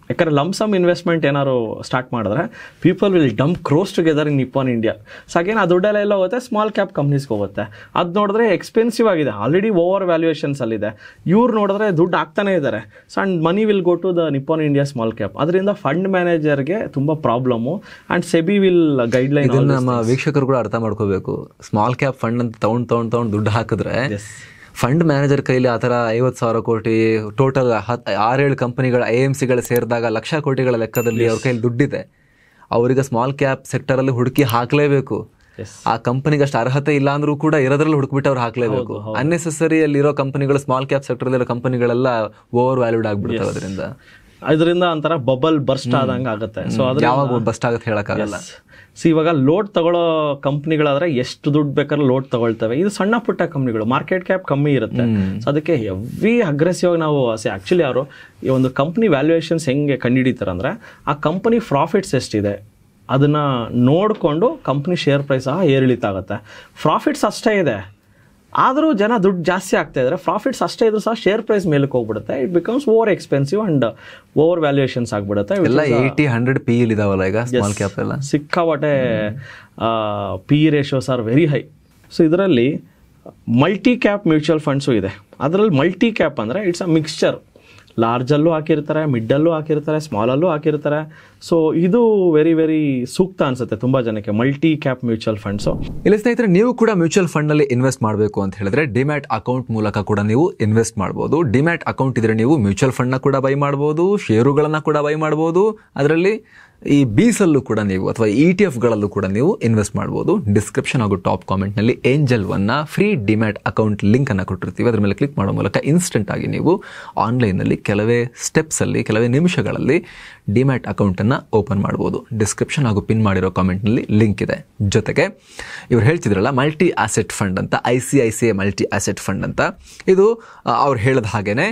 ಯಾಕಂದರೆ ಲಂಸಮ್ ಇನ್ವೆಸ್ಟ್ಮೆಂಟ್ ಏನಾದ್ರು ಸ್ಟಾರ್ಟ್ ಮಾಡಿದ್ರೆ people will dump crores together in Nippon India so again ಆ ದುಡ್ಡೆಲ್ಲ ಎಲ್ಲ ಹೋಗುತ್ತೆ ಸ್ಮಾಲ್ ಕ್ಯಾಪ್ ಕಂಪ್ನೀಸ್ಗೆ ಹೋಗುತ್ತೆ ಅದು ನೋಡಿದ್ರೆ ಎಕ್ಸ್ಪೆನ್ಸಿವ್ ಆಗಿದೆ ಆಲ್ರೆಡಿ ಓವರ್ ವ್ಯಾಲ್ಯೂಯೇಷನ್ಸಲ್ಲಿದೆ ಇವ್ರು ನೋಡಿದ್ರೆ ದುಡ್ಡು ಹಾಕ್ತಾನೇ ಇದ್ದಾರೆ so and money will go to the Nippon India small cap ಅದರಿಂದ ಫಂಡ್ ಮ್ಯಾನೇಜರ್ಗೆ ತುಂಬ problem and SEBI will guideline ನಮ್ಮ ವೀಕ್ಷಕರು ಕೂಡ ಅರ್ಥ ಮಾಡ್ಕೋಬೇಕು ಸ್ಮಾಲ್ ಕ್ಯಾಪ್ ಫಂಡ್ ಅಂತ ತೊಗೊಂಡು ತಗೊಂಡು ತಗೊಂಡು ದುಡ್ಡು ಹಾಕಿದ್ರೆ ಫಂಡ್ ಮ್ಯಾನೇಜರ್ ಕೈಲಿ ಆ ಥರ ಐವತ್ತು ಸಾವಿರ ಕೋಟಿ ಟೋಟಲ್ ಹತ್ ಆರೇಳು ಕಂಪನಿಗಳ ಐ ಎಮ್ ಸಿಗಳು ಸೇರಿದಾಗ ಲಕ್ಷ ಕೋಟಿಗಳ ಲೆಕ್ಕದಲ್ಲಿ ಅವ್ರ ಕೈಲಿ ದುಡ್ಡಿದೆ ಅವರಿಗೆ ಸ್ಮಾಲ್ ಕ್ಯಾಪ್ ಸೆಕ್ಟರಲ್ಲಿ ಹುಡುಕಿ ಹಾಕಲೇಬೇಕು ಆ ಕಂಪನಿಗೆ ಅಷ್ಟು ಅರ್ಹತೆ ಇಲ್ಲ ಅಂದ್ರೂ ಕೂಡ ಇರೋದ್ರಲ್ಲಿ ಹುಡುಕ್ಬಿಟ್ಟು ಅವ್ರು ಹಾಕಲೇಬೇಕು ಅನ್ನೆಸೆಸರಿ ಅಲ್ಲಿರೋ ಕಂಪನಿಗಳು ಸ್ಮಾಲ್ ಕ್ಯಾಪ್ ಸೆಕ್ಟರ್ದಲ್ಲಿರೋ ಕಂಪನಿಗಳೆಲ್ಲ ಓವರ್ ವ್ಯಾಲ್ಯೂಡ್ ಆಗ್ಬಿಡ್ತಾವೆ ಅದರಿಂದ ಅದರಿಂದ ಒಂಥರ ಬಬಲ್ ಬರ್ಸ್ಟ್ ಆದಂಗೆ ಆಗುತ್ತೆ ಸೊ ಯಾವಾಗ ಬಸ್ಟ್ ಆಗುತ್ತೆ ಹೇಳಕ್ಕಾಗಲ್ಲ ಸೊ ಇವಾಗ ಲೋಡ್ ತಗೊಳ್ಳೋ ಕಂಪ್ನಿಗಳಾದ್ರೆ ಎಷ್ಟು ದುಡ್ಡು ಬೇಕಾದ್ರೂ ಲೋಡ್ ತಗೊಳ್ತವೆ ಇದು ಸಣ್ಣ ಪುಟ್ಟ ಕಂಪ್ನಿಗಳು ಮಾರ್ಕೆಟ್ ಕ್ಯಾಪ್ ಕಮ್ಮಿ ಇರುತ್ತೆ ಸೊ ಅದಕ್ಕೆ ಎವ್ರಿ ಅಗ್ರೆಸಿವ್ ಆಗಿ ನಾವು ಆ್ಯಕ್ಚುಲಿ ಅವರು ಈ ಒಂದು ಕಂಪ್ನಿ ವ್ಯಾಲ್ಯೂಯೇಷನ್ಸ್ ಹೆಂಗೆ ಕಂಡು ಅಂದರೆ ಆ ಕಂಪ್ನಿ ಪ್ರಾಫಿಟ್ಸ್ ಎಷ್ಟಿದೆ ಅದನ್ನು ನೋಡಿಕೊಂಡು ಕಂಪ್ನಿ ಶೇರ್ ಪ್ರೈಸ್ ಸಹ ಆಗುತ್ತೆ ಪ್ರಾಫಿಟ್ಸ್ ಅಷ್ಟೇ ಇದೆ ಆದರೂ ಜನ ದುಡ್ಡು ಜಾಸ್ತಿ ಆಗ್ತಾ ಇದ್ದಾರೆ ಪ್ರಾಫಿಟ್ಸ್ ಅಷ್ಟೇ ಇದ್ರೂ ಸಹ ಶೇರ್ ಪ್ರೈಸ್ ಮೇಲಕ್ಕೆ ಹೋಗ್ಬಿಡುತ್ತೆ it becomes over expensive and over valuations ಆಗ್ಬಿಡುತ್ತೆ ಎಲ್ಲ ಏಯ್ಟಿ ಹಂಡ್ರೆಡ್ ಪಿ ಇಲ್ಲಿ ಇದಾವಲ್ಲ ಈಗ ಸ್ಮಾಲ್ ಕ್ಯಾಪ್ ಎಲ್ಲ ಸಿಕ್ಕಾಪಟ್ಟೆ P ratios are very high so ಇದರಲ್ಲಿ ಮಲ್ಟಿ ಕ್ಯಾಪ್ ಮ್ಯೂಚುವಲ್ ಫಂಡ್ಸು ಇದೆ ಅದರಲ್ಲಿ ಮಲ್ಟಿ ಕ್ಯಾಪ್ ಅಂದರೆ ಇಟ್ಸ್ ಅ ಮಿಕ್ಸ್ಚರ್ ಲಾರ್ಜಲ್ಲೂ ಹಾಕಿರ್ತಾರೆ ಮಿಡ್ಡಲ್ಲೂ ಹಾಕಿರ್ತಾರೆ ಸ್ಮಾಲಲ್ಲೂ ಹಾಕಿರ್ತಾರೆ ಸೊ ಇದು ವೆರಿ ವೆರಿ ಸೂಕ್ತ ಅನ್ಸುತ್ತೆ ತುಂಬ ಜನಕ್ಕೆ ಮಲ್ಟಿ ಕ್ಯಾಪ್ ಮ್ಯೂಚುವಲ್ ಫಂಡ್ಸ್ ಇಲ್ಲಿ ಸ್ನೇಹಿತರೆ ನೀವು ಕೂಡ ಮ್ಯೂಚುವಲ್ ಫಂಡ್ನಲ್ಲಿ ಇನ್ವೆಸ್ಟ್ ಮಾಡಬೇಕು ಅಂತ ಹೇಳಿದ್ರೆ ಡಿಮ್ಯಾಟ್ ಅಕೌಂಟ್ ಮೂಲಕ ಕೂಡ ನೀವು ಇನ್ವೆಸ್ಟ್ ಮಾಡ್ಬೋದು ಡಿಮ್ಯಾಟ್ ಅಕೌಂಟ್ ಇದ್ರೆ ನೀವು ಮ್ಯೂಚುವಲ್ ಫಂಡ್ನ ಕೂಡ ಬೈ ಮಾಡ್ಬೋದು ಷೇರುಗಳನ್ನು ಕೂಡ ಬೈ ಮಾಡ್ಬೋದು ಅದರಲ್ಲಿ ಈ ಬೀಸಲ್ಲೂ ಕೂಡ ನೀವು ಅಥವಾ ಇ e ಟಿ ಎಫ್ಗಳಲ್ಲೂ ಕೂಡ ನೀವು ಇನ್ವೆಸ್ಟ್ ಮಾಡ್ಬೋದು ಡಿಸ್ಕ್ರಿಪ್ಷನ್ ಹಾಗೂ ಟಾಪ್ ಕಾಮೆಂಟ್ನಲ್ಲಿ ಏಂಜಲ್ ಒನ್ನ ಫ್ರೀ ಡಿಮ್ಯಾಟ್ ಅಕೌಂಟ್ ಲಿಂಕನ್ನು ಕೊಟ್ಟಿರ್ತೀವಿ ಅದರ ಮೇಲೆ ಕ್ಲಿಕ್ ಮಾಡೋ ಮೂಲಕ ಇನ್ಸ್ಟೆಂಟ್ ಆಗಿ ನೀವು ಆನ್ಲೈನ್ನಲ್ಲಿ ಕೆಲವೇ ಸ್ಟೆಪ್ಸಲ್ಲಿ ಕೆಲವೇ ನಿಮಿಷಗಳಲ್ಲಿ ಡಿಮ್ಯಾಟ್ ಅಕೌಂಟನ್ನು ಓಪನ್ ಮಾಡ್ಬೋದು ಡಿಸ್ಕ್ರಿಪ್ಷನ್ ಹಾಗೂ ಪಿನ್ ಮಾಡಿರೋ ಕಾಮೆಂಟ್ನಲ್ಲಿ ಲಿಂಕ್ ಇದೆ ಜೊತೆಗೆ ಇವ್ರು ಹೇಳ್ತಿದ್ರಲ್ಲ ಮಲ್ಟಿ ಆಸೆಟ್ ಫಂಡ್ ಅಂತ I C I C I multi asset fund ಅಂತ ಇದು ಅವ್ರು ಹೇಳಿದ ಹಾಗೆಯೇ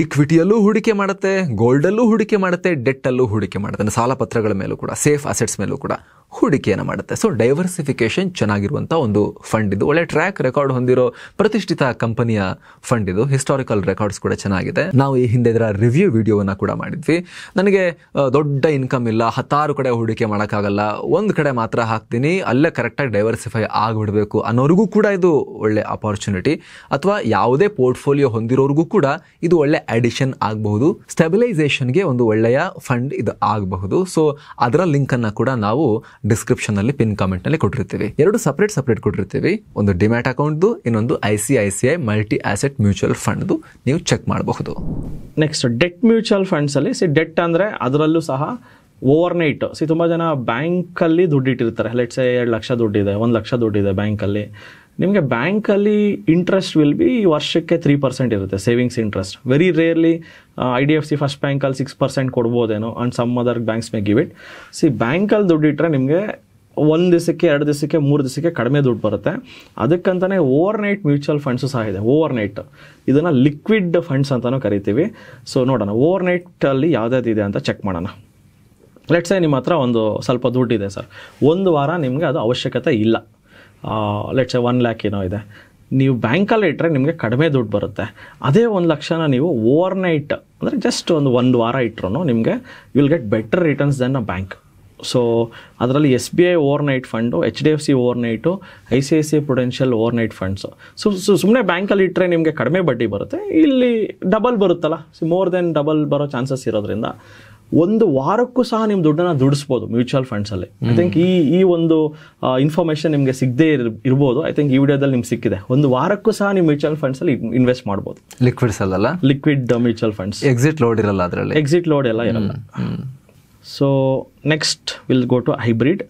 ಈಕ್ವಿಟಿಯಲ್ಲೂ ಹೂಡಿಕೆ ಮಾಡುತ್ತೆ ಗೋಲ್ಡಲ್ಲೂ ಹೂಡಿಕೆ ಮಾಡುತ್ತೆ ಡೆಟ್ಟಲ್ಲೂ ಹೂಡಿಕೆ ಮಾಡುತ್ತೆ ಸಾಲ ಪತ್ರಗಳ ಮೇಲೂ ಕೂಡ ಸೇಫ್ ಅಸೆಟ್ಸ್ ಮೇಲೂ ಕೂಡ ಹೂಡಿಕೆಯನ್ನು ಮಾಡುತ್ತೆ ಸೊ ಡೈವರ್ಸಿಫಿಕೇಶನ್ ಚೆನ್ನಾಗಿರುವಂಥ ಒಂದು ಫಂಡ್ ಇದು ಒಳ್ಳೆ ಟ್ರ್ಯಾಕ್ ರೆಕಾರ್ಡ್ ಹೊಂದಿರೋ ಪ್ರತಿಷ್ಠಿತ ಕಂಪನಿಯ ಫಂಡ್ ಇದು ಹಿಸ್ಟಾರಿಕಲ್ ರೆಕಾರ್ಡ್ಸ್ ಕೂಡ ಚೆನ್ನಾಗಿದೆ ನಾವು ಈ ಹಿಂದೆ ಇದರ ರಿವ್ಯೂ ವಿಡಿಯೋವನ್ನು ಕೂಡ ಮಾಡಿದ್ವಿ ನನಗೆ ದೊಡ್ಡ ಇನ್ಕಮ್ ಇಲ್ಲ ಹತ್ತಾರು ಕಡೆ ಹೂಡಿಕೆ ಮಾಡೋಕ್ಕಾಗಲ್ಲ ಒಂದು ಕಡೆ ಮಾತ್ರ ಹಾಕ್ತೀನಿ ಅಲ್ಲೇ ಕರೆಕ್ಟಾಗಿ ಡೈವರ್ಸಿಫೈ ಆಗಿಬಿಡಬೇಕು ಅನ್ನೋರಿಗೂ ಕೂಡ ಇದು ಒಳ್ಳೆ ಅಪಾರ್ಚುನಿಟಿ ಅಥವಾ ಯಾವುದೇ ಪೋರ್ಟ್ಫೋಲಿಯೋ ಹೊಂದಿರೋರಿಗೂ ಕೂಡ ಇದು ಒಳ್ಳೆ ಅಡಿಷನ್ ಆಗಬಹುದು ಸ್ಟೆಬಿಲೈಸೇಷನ್ಗೆ ಒಂದು ಒಳ್ಳೆಯ ಫಂಡ್ ಇದು ಆಗಬಹುದು ಸೊ ಅದರ ಲಿಂಕನ್ನು ಕೂಡ ನಾವು ಡಿಸ್ಕ್ರಿಪ್ಷನ್ ಅಲ್ಲಿ ಪಿನ್ ಕಾಮೆಂಟ್ ನಲ್ಲಿ ಕೊಟ್ಟಿರ್ತೀವಿ ಎರಡು ಸಪರೇಟ್ ಸಪರೇಟ್ ಕೊಟ್ಟಿರ್ತೀವಿ ಒಂದು ಡಿಮ್ಯಾಟ್ ಅಕೌಂಟ್ದು ಇನ್ನೊಂದು I C I C I multi asset mutual ಫಂಡ್ದು ನೀವು ಚೆಕ್ ಮಾಡಬಹುದು ನೆಕ್ಸ್ಟ್ ಡೆಟ್ ಮ್ಯೂಚುವಲ್ ಫಂಡ್ಸ್ ಅಲ್ಲಿ ಸಿ ಡೆಟ್ ಅಂದ್ರೆ ಅದರಲ್ಲೂ ಸಹ ಓವರ್ ನೈಟ್ ಸಿ ತುಂಬ ಜನ ಬ್ಯಾಂಕಲ್ಲಿ ದುಡ್ಡು ಇಟ್ಟಿರ್ತಾರೆ ಲೆಟ್ಸ್ ಎರಡು ಲಕ್ಷ ದುಡ್ಡಿದೆ ಒಂದು ಲಕ್ಷ ದುಡ್ಡಿದೆ ಬ್ಯಾಂಕಲ್ಲಿ ನಿಮಗೆ ಬ್ಯಾಂಕಲ್ಲಿ ಇಂಟ್ರೆಸ್ಟ್ ವಿಲ್ ಬಿ ವರ್ಷಕ್ಕೆ ತ್ರೀ ಪರ್ಸೆಂಟ್ ಇರುತ್ತೆ savings interest very rarely I D F C first ಬ್ಯಾಂಕಲ್ಲಿ ಸಿಕ್ಸ್ ಪರ್ಸೆಂಟ್ ಕೊಡ್ಬೋದೇನೋ and some other banks may give it see ಬ್ಯಾಂಕಲ್ಲಿ ದುಡ್ಡಿಟ್ರೆ ನಿಮಗೆ ಒಂದು ದಿವಸಕ್ಕೆ ಎರಡು ದಿವಸಕ್ಕೆ ಮೂರು ದಿವಸಕ್ಕೆ ಕಡಿಮೆ ದುಡ್ಡು ಬರುತ್ತೆ ಅದಕ್ಕಂತಲೇ ಓವರ್ ನೈಟ್ ಮ್ಯೂಚುವಲ್ ಫಂಡ್ಸು ಸಹ ಇದೆ ಓವರ್ ನೈಟ್ ಇದನ್ನು ಲಿಕ್ವಿಡ್ ಫಂಡ್ಸ್ ಅಂತಲೂ ಕರಿತೀವಿ ಸೊ ನೋಡೋಣ ಓವರ್ ನೈಟಲ್ಲಿ ಇದೆ ಅಂತ ಚೆಕ್ ಮಾಡೋಣ ಲೆಟ್ಸೇ ನಿಮ್ಮ ಹತ್ರ ಒಂದು ಸ್ವಲ್ಪ ದುಡ್ಡಿದೆ ಸರ್ ಒಂದು ವಾರ ನಿಮಗೆ ಅದು ಅವಶ್ಯಕತೆ ಇಲ್ಲ ಲೆಟ್ಸ್ ಒನ್ ಲ್ಯಾಕ್ ಏನೋ ಇದೆ ನೀವು ಬ್ಯಾಂಕಲ್ಲಿ ಇಟ್ಟರೆ ನಿಮಗೆ ಕಡಿಮೆ ದುಡ್ಡು ಬರುತ್ತೆ ಅದೇ ಒಂದು ಲಕ್ಷನ ನೀವು ಓವರ್ನೈಟ್ ಅಂದರೆ ಜಸ್ಟ್ ಒಂದು ಒಂದು ವಾರ ಇಟ್ಟರು ನಿಮಗೆ you will get better returns than a bank so ಅದರಲ್ಲಿ S B I night fund H D F C night I C I C I potential overnight funds so so ಸುಮ್ಮನೆ ಬ್ಯಾಂಕಲ್ಲಿ ಇಟ್ಟರೆ ನಿಮಗೆ ಕಡಿಮೆ ಬಡ್ಡಿ ಬರುತ್ತೆ ಇಲ್ಲಿ ಡಬಲ್ ಬರುತ್ತಲ್ಲ ಸೊ ಮೋರ್ ದೆನ್ ಡಬಲ್ ಬರೋ ಚಾನ್ಸಸ್ ಇರೋದ್ರಿಂದ ಒಂದು ವಾರಕ್ಕೂ ಸಹ ನಿಮ್ಮ ದುಡ್ಡನ್ನ ದುಡಿಸ್ಬೋದು ಮ್ಯೂಚುವಲ್ ಫಂಡ್ಸಲ್ಲಿ ಐ ಥಿಂಕ್ ಈ ಈ ಒಂದು ಇನ್ಫಾರ್ಮೇಶನ್ ನಿಮಗೆ ಸಿಗದೆ ಇರ್ಬೋದು ಐ ಥಿಂಕ್ ಈ ವಿಡಿಯೋದಲ್ಲಿ ನಿಮ್ಗೆ ಸಿಕ್ಕಿದೆ ಒಂದು ವಾರಕ್ಕೂ ಸಹ ನೀವು ಮ್ಯೂಚುವಲ್ ಫಂಡ್ಸಲ್ಲಿ ಇನ್ವೆಸ್ಟ್ ಮಾಡ್ಬೋದು ಲಿಕ್ವಿಡ್ಸ್ ಅಲ್ಲ liquid mutual funds exit load ಇರಲ್ಲ ಅದರಲ್ಲಿ ಎಕ್ಸಿಟ್ ಲೋಡ್ ಎಲ್ಲ ಇರಲ್ಲ so next will go to hybrid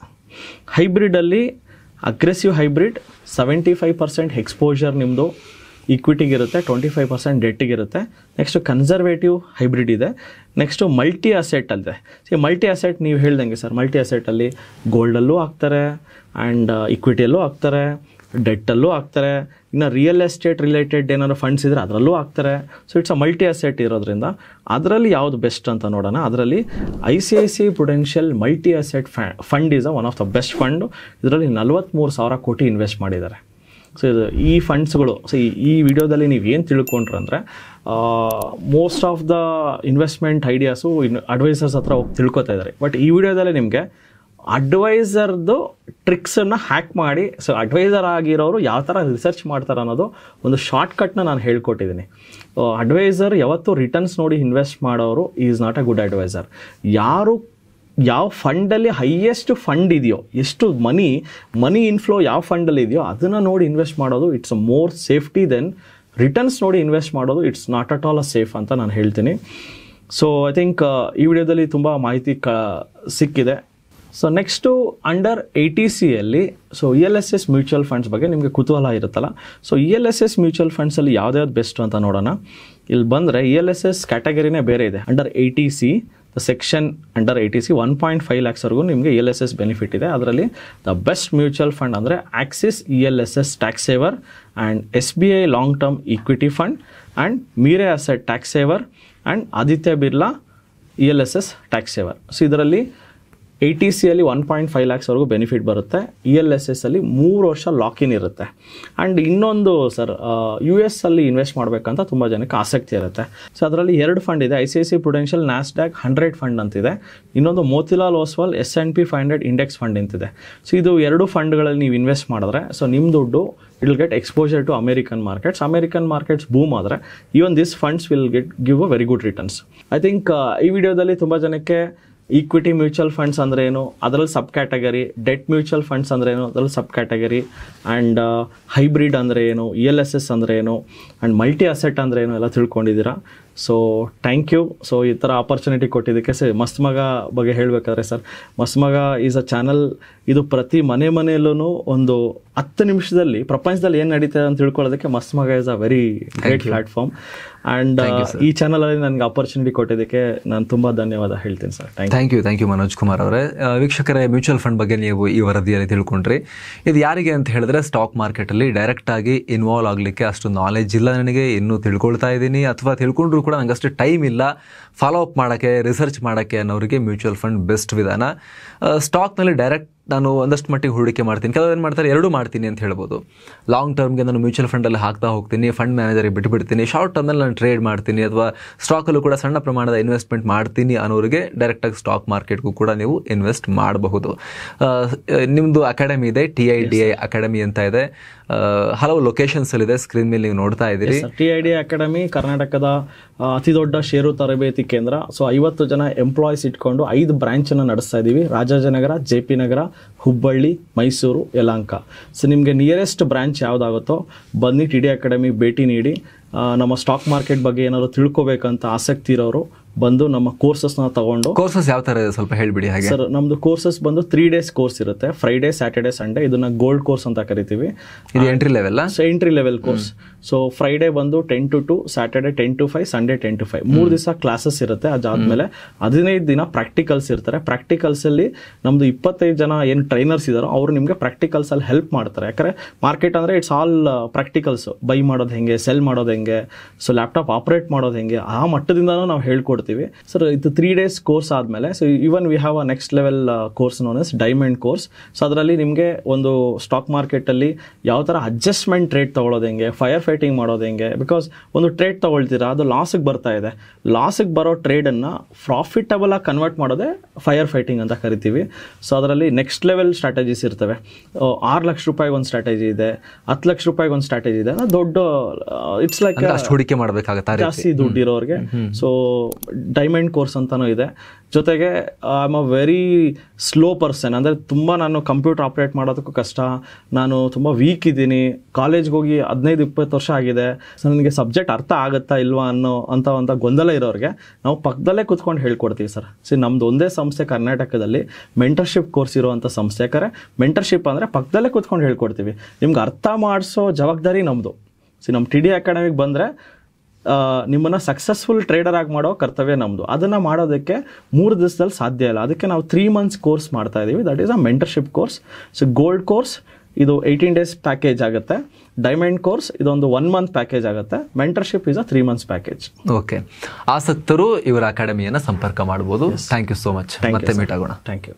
ಹೈಬ್ರಿಡಲ್ಲಿ aggressive hybrid seventy five percent exposure ನಿಮ್ಮದು ಇಕ್ವಿಟಿಗಿರುತ್ತೆ ಟ್ವೆಂಟಿ ಫೈವ್ ಪರ್ಸೆಂಟ್ ಡೆಟ್ಟಿಗಿರುತ್ತೆ ನೆಕ್ಸ್ಟ್ ಕನ್ಸರ್ವೇಟಿವ್ ಹೈಬ್ರಿಡ್ ಇದೆ ನೆಕ್ಸ್ಟು ಮಲ್ಟಿ ಅಸೆಟ್ ಅಂದರೆ ಸಿ ಮಲ್ಟಿ ಅಸೆಟ್ ನೀವು ಹೇಳ್ದಂಗೆ ಸರ್ ಮಲ್ಟಿ ಅಸೆಟಲ್ಲಿ ಗೋಲ್ಡಲ್ಲೂ ಹಾಕ್ತಾರೆ ಆ್ಯಂಡ್ ಇಕ್ವಿಟಿಯಲ್ಲೂ uh, ಹಾಕ್ತಾರೆ ಡೆಟ್ಟಲ್ಲೂ ಹಾಕ್ತಾರೆ ಇನ್ನು ರಿಯಲ್ ಎಸ್ಟೇಟ್ ರಿಲೇಟೆಡ್ ಏನಾದ್ರು ಫಂಡ್ಸ್ ಇದ್ದರೆ ಅದರಲ್ಲೂ ಹಾಕ್ತಾರೆ so it's a multi asset ಇರೋದ್ರಿಂದ ಅದರಲ್ಲಿ ಯಾವುದು ಬೆಸ್ಟ್ ಅಂತ ನೋಡೋಣ ಅದರಲ್ಲಿ I C I C prudential multi asset ಫ್ಯಾ fund is a one of the best fund ಇದರಲ್ಲಿ ನಲ್ವತ್ತ್ಮೂರು ಸಾವಿರ ಕೋಟಿ ಇನ್ವೆಸ್ಟ್ ಮಾಡಿದ್ದಾರೆ ಸೊ ಇದು ಈ ಫಂಡ್ಸ್ಗಳು ಸೊ ಈ ವಿಡಿಯೋದಲ್ಲಿ ನೀವು ಏನು ತಿಳ್ಕೊಂಡ್ರೆ ಅಂದರೆ most of the investment ideas in advisers ಹತ್ರ ಹೋಗಿ ತಿಳ್ಕೊತಾ ಇದ್ದಾರೆ ಬಟ್ ಈ ವಿಡಿಯೋದಲ್ಲಿ ನಿಮಗೆ ಅಡ್ವೈಸರ್ದು ಟ್ರಿಕ್ಸನ್ನು ಹ್ಯಾಕ್ ಮಾಡಿ ಸೊ ಅಡ್ವೈಸರ್ ಆಗಿರೋರು ಯಾವ ಥರ ರಿಸರ್ಚ್ ಮಾಡ್ತಾರೆ ಅನ್ನೋದು ಒಂದು ಶಾರ್ಟ್ಕಟ್ನ ನಾನು ಹೇಳ್ಕೊಟ್ಟಿದ್ದೀನಿ ಅಡ್ವೈಸರ್ ಯಾವತ್ತೂ ರಿಟರ್ನ್ಸ್ ನೋಡಿ ಇನ್ವೆಸ್ಟ್ ಮಾಡೋರು is not a good adviser ಯಾರು ಯಾವ ಫಂಡಲ್ಲಿ ಹೈಯೆಸ್ಟ್ ಫಂಡ್ ಇದೆಯೋ ಎಷ್ಟು ಮನಿ ಮನಿ ಇನ್ಫ್ಲೋ ಯಾವ ಫಂಡಲ್ಲಿ ಇದೆಯೋ ಅದನ್ನು ನೋಡಿ ಇನ್ವೆಸ್ಟ್ ಮಾಡೋದು it's more safety than returns ನೋಡಿ ಇನ್ವೆಸ್ಟ್ ಮಾಡೋದು it's not at all a safe ಅಂತ ನಾನು ಹೇಳ್ತೀನಿ ಸೊ ಐ ಥಿಂಕ್ ಈ ವಿಡಿಯೋದಲ್ಲಿ ತುಂಬ ಮಾಹಿತಿ ಕ ಸಿಕ್ಕಿದೆ so next under A T ಸಿಯಲ್ಲಿ so E L S S mutual funds ಬಗ್ಗೆ ನಿಮಗೆ ಕುತೂಹಲ ಇರುತ್ತಲ್ಲ so E L S S mutual ಫಂಡ್ಸಲ್ಲಿ ಯಾವ್ದು ಬೆಸ್ಟ್ ಅಂತ ನೋಡೋಣ ಇಲ್ಲಿ ಬಂದರೆ ಇ ಎಲ್ ಎಸ್ ಎಸ್ ಕ್ಯಾಟಗರಿನೇ ಬೇರೆ ಇದೆ under A T C the section under I T C one point five ಲ್ಯಾಕ್ಸ್ವರೆಗೂ ನಿಮಗೆ E L S S benefit ಇದೆ ಅದರಲ್ಲಿ ದ ಬೆಸ್ಟ್ ಮ್ಯೂಚುವಲ್ ಫಂಡ್ ಅಂದರೆ Axis E L S S tax saver and S B I long term equity fund and Mirae asset tax saver and Aditya Birla E L S S tax saver so ಇದರಲ್ಲಿ A T ಸಿಯಲ್ಲಿ one point five ಲ್ಯಾಕ್ಸ್ವರೆಗೂ benefit ಬರುತ್ತೆ E L S S ಅಲ್ಲಿ ಮೂರು ವರ್ಷ lock in ಇರುತ್ತೆ and ಇನ್ನೊಂದು sir U S ಅಲ್ಲಿ ಇನ್ವೆಸ್ಟ್ ಮಾಡಬೇಕಂತ ತುಂಬ ಜನಕ್ಕೆ ಆಸಕ್ತಿ ಇರುತ್ತೆ ಸೊ ಅದರಲ್ಲಿ ಎರಡು ಫಂಡ್ ಇದೆ I C I C Nas Nasdaq hundred fund ಅಂತಿದೆ ಇನ್ನೊಂದು Motilal Oswal S N P five hundred index fund ಅಂತಿದೆ ಸೊ ಇದು ಎರಡು ಫಂಡ್ಗಳಲ್ಲಿ ನೀವು ಇನ್ವೆಸ್ಟ್ ಮಾಡಿದ್ರೆ ಸೊ ನಿಮ್ಮ ದುಡ್ಡು it get exposure to American markets American markets boom ಆದರೆ even this funds will get give a very good returns I think ಈ ವಿಡಿಯೋದಲ್ಲಿ ತುಂಬ ಜನಕ್ಕೆ ಈಕ್ವಿಟಿ ಮ್ಯೂಚುವಲ್ ಫಂಡ್ಸ್ ಅಂದ್ರೆ ಏನು ಅದರಲ್ಲಿ sub category debt mutual funds ಅಂದ್ರೆ ಏನು ಅದರಲ್ಲಿ ಸಬ್ ಕ್ಯಾಟಗರಿ ಆ್ಯಂಡ್ ಹೈಬ್ರಿಡ್ ಅಂದರೆ ಏನು E e L S S ಅಂದರೆ ಏನು ಆ್ಯಂಡ್ ಮಲ್ಟಿ ಅಸೆಟ್ ಅಂದರೆ ಏನು ಎಲ್ಲ ತಿಳ್ಕೊಂಡಿದ್ದೀರಾ ಸೊ ಥ್ಯಾಂಕ್ ಯು ಸೊ ಈ ಥರ ಆಪರ್ಚುನಿಟಿ ಕೊಟ್ಟಿದ್ದಕ್ಕೆ ಸರ್ ಮಸ್ತ್ ಮಗ ಬಗ್ಗೆ ಹೇಳಬೇಕಾದ್ರೆ ಸರ್ ಮಸ್ತ್ ಮಗ ಈಸ್ ಅ ಚಾನಲ್ ಇದು ಪ್ರತಿ ಮನೆ ಮನೆಯಲ್ಲೂ ಒಂದು ಹತ್ತು ನಿಮಿಷದಲ್ಲಿ ಪ್ರಪಂಚದಲ್ಲಿ ಏನು ನಡೀತದೆ ಅಂತ ತಿಳ್ಕೊಳ್ಳೋದಕ್ಕೆ Masth Maga is a very great platform and uh, ಈ ಚಾನಲ್ ಅಲ್ಲಿ ನನಗೆ ಅಪರ್ಚುನಿಟಿ ಕೊಟ್ಟಿದ್ದಕ್ಕೆ ನಾನು ತುಂಬಾ ಧನ್ಯವಾದ ಹೇಳ್ತೀನಿ sir thank you thank you Manoj Kumar ಅವರೇ ವೀಕ್ಷಕರೇ ಮ್ಯೂಚುವಲ್ ಫಂಡ್ ಬಗ್ಗೆ ನೀವು ಈ ವರದಿಯಲ್ಲಿ ತಿಳ್ಕೊಂಡ್ರಿ ಇದು ಯಾರಿಗೆ ಅಂತ ಹೇಳಿದ್ರೆ ಸ್ಟಾಕ್ ಮಾರ್ಕೆಟ್ ಅಲ್ಲಿ ಡೈರೆಕ್ಟ್ ಆಗಿ ಇನ್ವಾಲ್ವ್ ಆಗಲಿಕ್ಕೆ ಅಷ್ಟು ನಾಲೆಜ್ ಇಲ್ಲ ನನಗೆ ಇನ್ನೂ ತಿಳ್ಕೊಳ್ತಾ ಇದ್ದೀನಿ ಅಥವಾ ತಿಳ್ಕೊಂಡ್ರೂ ಕೂಡ ಅಷ್ಟು ಟೈಮ್ ಇಲ್ಲ ಫಾಲೋ ಅಪ್ ಮಾಡೋಕ್ಕೆ ರಿಸರ್ಚ್ ಮಾಡೋಕ್ಕೆ ಅನ್ನೋರಿಗೆ ಮ್ಯೂಚುವಲ್ ಫಂಡ್ ಬೆಸ್ಟ್ ವಿಧಾನ ಸ್ಟಾಕ್ನಲ್ಲಿ ಡೈರೆಕ್ಟ್ ನಾನು ಒಂದಷ್ಟು ಮಟ್ಟಿಗೆ ಹೂಡಿಕೆ ಮಾಡ್ತೀನಿ ಕೆಲವೇನು ಮಾಡ್ತಾರೆ ಎರಡು ಮಾಡ್ತೀನಿ ಅಂತ ಹೇಳ್ಬೋದು ಲಾಂಗ್ ಟರ್ಮ್ಗೆ ನಾನು ಮ್ಯೂಚುವಲ್ ಫಂಡಲ್ಲಿ ಹಾಕ್ತಾ ಹೋಗ್ತೀನಿ ಫಂಡ್ ಮ್ಯಾನೇಜರಿಗೆ ಬಿಟ್ಟುಬಿಡ್ತೀನಿ ಶಾರ್ಟ್ ಟರ್ಮಲ್ಲಿ ನಾನು ಟ್ರೇಡ್ ಮಾಡ್ತೀನಿ ಅಥವಾ ಸ್ಟಾಕಲ್ಲೂ ಕೂಡ ಸಣ್ಣ ಪ್ರಮಾಣದ ಇನ್ವೆಸ್ಟ್ಮೆಂಟ್ ಮಾಡ್ತೀನಿ ಅನ್ನೋರಿಗೆ ಡೈರೆಕ್ಟಾಗಿ ಸ್ಟಾಕ್ ಮಾರ್ಕೆಟ್ಗೂ ಕೂಡ ನೀವು ಇನ್ವೆಸ್ಟ್ ಮಾಡಬಹುದು ನಿಮ್ಮದು ಅಕಾಡೆಮಿ ಇದೆ T I D I academy ಅಂತ ಇದೆ ಹಲವು ಲೊಕೇಶನ್ಸ್ ಅಲ್ಲಿ ಇದೆ ಸ್ಕ್ರೀನ್ ಮೇಲೆ ನೀವು ನೋಡ್ತಾ ಇದ್ದೀರಿ ಟಿ ಐ ಡಿ ಅಕಾಡೆಮಿ ಕರ್ನಾಟಕದ ಅತಿ ದೊಡ್ಡ ಷೇರು ತರಬೇತಿ ಕೇಂದ್ರ ಸೊ ಐವತ್ತು ಜನ ಎಂಪ್ಲಾಯೀಸ್ ಇಟ್ಕೊಂಡು ಐದು ಬ್ರಾಂಚನ್ನು ನಡೆಸ್ತಾ ಇದ್ದೀವಿ ರಾಜಾಜನಗರ ಜೆ ಪಿ ನಗರ ಹುಬ್ಬಳ್ಳಿ ಮೈಸೂರು ಯಲಹಂಕ ಸೊ ನಿಮಗೆ ನಿಯರೆಸ್ಟ್ ಬ್ರಾಂಚ್ ಯಾವುದಾಗುತ್ತೋ ಬನ್ನಿ ಟಿ ಡಿ ಅಕಾಡೆಮಿ ಭೇಟಿ ನೀಡಿ ನಮ್ಮ ಸ್ಟಾಕ್ ಮಾರ್ಕೆಟ್ ಬಗ್ಗೆ ಏನಾದ್ರು ತಿಳ್ಕೊಬೇಕಂತ ಆಸಕ್ತಿ ಇರೋರು ಬಂದು ನಮ್ಮ ಕೋರ್ಸಸ್ ನ ತಗೊಂಡು ಕೋರ್ಸಸ್ ಯಾವ ತರ ಇದೆ ಸ್ವಲ್ಪ ಹೇಳ್ಬಿಡಿ ಹಾಗೆ ಸರ್ ನಮ್ಮದು ಕೋರ್ಸಸ್ ಬಂದು ತ್ರೀ ಡೇಸ್ ಕೋರ್ಸ್ ಇರುತ್ತೆ ಫ್ರೈಡೇ ಸ್ಯಾಟರ್ಡೆ ಸಂಡೇ ಇದನ್ನ ಗೋಲ್ಡ್ ಕೋರ್ಸ್ ಅಂತ ಕರಿತೀವಿ ಇದು entry level so entry level course so Friday ಬಂದು ten to two Saturday ten to five Sunday ten to five ಮೂರು ದಿವಸ ಕ್ಲಾಸಸ್ ಇರುತ್ತೆ ಅದಾದ್ಮೇಲೆ ಹದಿನೈದು ದಿನ ಪ್ರಾಕ್ಟಿಕಲ್ಸ್ ಇರ್ತಾರೆ ಪ್ರಾಕ್ಟಿಕಲ್ಸಲ್ಲಿ ನಮ್ಮದು ಇಪ್ಪತ್ತೈದು ಜನ ಏನು ಟ್ರೈನರ್ಸ್ ಇದ್ದಾರೋ ಅವರು ನಿಮಗೆ ಅಲ್ಲಿ ಹೆಲ್ಪ್ ಮಾಡ್ತಾರೆ ಯಾಕಂದರೆ ಮಾರ್ಕೆಟ್ ಅಂದ್ರೆ ಇಟ್ಸ್ ಆಲ್ ಪ್ರಾಕ್ಟಿಕಲ್ಸ್ ಬೈ ಮಾಡೋದು ಹೆಂಗೆ ಸೆಲ್ ಮಾಡೋದು ಹೆಂಗೆ ಹೆಂಗೆ ಸೊ ಲ್ಯಾಪ್ಟಾಪ್ ಆಪ್ರೇಟ್ ಮಾಡೋದು ಹೆಂಗೆ ಆ ಮಟ್ಟದಿಂದನೂ ನಾವು ಹೇಳ್ಕೊಡ್ತೀವಿ ಸರ್ ಇದು ತ್ರೀ ಡೇಸ್ ಕೋರ್ಸ್ ಆದಮೇಲೆ so even we have a next level course known as diamond course so ಅದರಲ್ಲಿ ನಿಮಗೆ ಒಂದು ಸ್ಟಾಕ್ ಮಾರ್ಕೆಟಲ್ಲಿ ಯಾವ ಥರ ಅಡ್ಜಸ್ಟ್ಮೆಂಟ್ ಟ್ರೇಡ್ ತೊಗೊಳೋದು ಹೆಂಗೆ ಫೈರ್ ಫೈಟಿಂಗ್ ಮಾಡೋದು ಹೆಂಗೆ ಬಿಕಾಸ್ ಒಂದು ಟ್ರೇಡ್ ತೊಗೊಳ್ತೀರಾ ಅದು ಲಾಸಿಗೆ ಬರ್ತಾ ಇದೆ ಲಾಸಿಗೆ ಬರೋ ಟ್ರೇಡನ್ನು ಪ್ರಾಫಿಟಬಲ್ ಆಗಿ ಕನ್ವರ್ಟ್ ಮಾಡೋದೇ ಫೈರ್ ಫೈಟಿಂಗ್ ಅಂತ ಕರಿತೀವಿ ಸೊ ಅದರಲ್ಲಿ ನೆಕ್ಸ್ಟ್ ಲೆವೆಲ್ ಸ್ಟ್ರಾಟಜೀಸ್ ಇರ್ತವೆ ಆರು ಲಕ್ಷ ರೂಪಾಯಿಗೆ ಒಂದು ಸ್ಟ್ರಾಟಜಿ ಇದೆ ಹತ್ತು ಲಕ್ಷ ರೂಪಾಯಿಗೆ ಒಂದು ಸ್ಟ್ರಾಟಜಿ ಇದೆ ದೊಡ್ಡ ಇಟ್ಸ್ ಲೈಕ್ ಮಾಡಕ್ಕೆ ಅಷ್ಟು ಹೂಡಿಕೆ ಮಾಡಬೇಕಾಗುತ್ತೆ ಜಾಸ್ತಿ ಇರೋರಿಗೆ ಸೊ ಡೈಮಂಡ್ ಕೋರ್ಸ್ ಅಂತಾನೂ ಇದೆ ಜೊತೆಗೆ I am a very slow person ಅಂದರೆ ತುಂಬ ನಾನು ಕಂಪ್ಯೂಟರ್ ಆಪ್ರೇಟ್ ಮಾಡೋದಕ್ಕೂ ಕಷ್ಟ ನಾನು ತುಂಬ ವೀಕ್ ಇದ್ದೀನಿ ಕಾಲೇಜ್ಗೆ ಹೋಗಿ ಹದಿನೈದು ಇಪ್ಪತ್ತು ವರ್ಷ ಆಗಿದೆ ಸೊ ನನಗೆ ಸಬ್ಜೆಕ್ಟ್ ಅರ್ಥ ಆಗುತ್ತಾ ಇಲ್ವಾ ಅನ್ನೋ ಅಂತ ಒಂದು ಗೊಂದಲ ಇರೋರಿಗೆ ನಾವು ಪಕ್ಕದಲ್ಲೇ ಕುತ್ಕೊಂಡು ಹೇಳ್ಕೊಡ್ತೀವಿ ಸರ್ ಸಿ ನಮ್ದು ಒಂದೇ ಸಂಸ್ಥೆ ಕರ್ನಾಟಕದಲ್ಲಿ ಮೆಂಟರ್ಶಿಪ್ ಕೋರ್ಸ್ ಇರುವಂಥ ಸಂಸ್ಥೆ ಯಾಕಂದರೆ ಮೆಂಟರ್ಶಿಪ್ ಅಂದರೆ ಪಕ್ಕದಲ್ಲೇ ಕುತ್ಕೊಂಡು ಹೇಳ್ಕೊಡ್ತೀವಿ ನಿಮ್ಗೆ ಅರ್ಥ ಮಾಡಿಸೋ ಜವಾಬ್ದಾರಿ ನಮ್ಮದು ಸೊ ನಮ್ಮ ಟಿ ಡಿ ಅಕಾಡೆಮಿಗೆ ಬಂದರೆ ನಿಮ್ಮನ್ನು ಸಕ್ಸಸ್ಫುಲ್ ಟ್ರೇಡರ್ ಆಗಿ ಮಾಡೋ ಕರ್ತವ್ಯ ನಮ್ಮದು ಅದನ್ನು ಮಾಡೋದಕ್ಕೆ ಮೂರು ದಿವಸದಲ್ಲಿ ಸಾಧ್ಯ ಇಲ್ಲ ಅದಕ್ಕೆ ನಾವು ತ್ರೀ ಮಂತ್ಸ್ ಕೋರ್ಸ್ ಮಾಡ್ತಾ ಇದ್ದೀವಿ that is a mentorship course so gold course ಇದು ಏಯ್ಟೀನ್ ಡೇಸ್ ಪ್ಯಾಕೇಜ್ ಆಗುತ್ತೆ ಡೈಮಂಡ್ ಕೋರ್ಸ್ ಇದೊಂದು ಒನ್ ಮಂತ್ ಪ್ಯಾಕೇಜ್ ಆಗುತ್ತೆ mentorship is a three months package okay ಆಸಕ್ತರು ಇವರ ಅಕಾಡೆಮಿಯನ್ನು ಸಂಪರ್ಕ ಮಾಡಬಹುದು ಥ್ಯಾಂಕ್ ಯು ಸೋ ಮಚ್ ಮತ್ತೆ ಮೀಟ್ ಆಗೋಣ ಥ್ಯಾಂಕ್ ಯು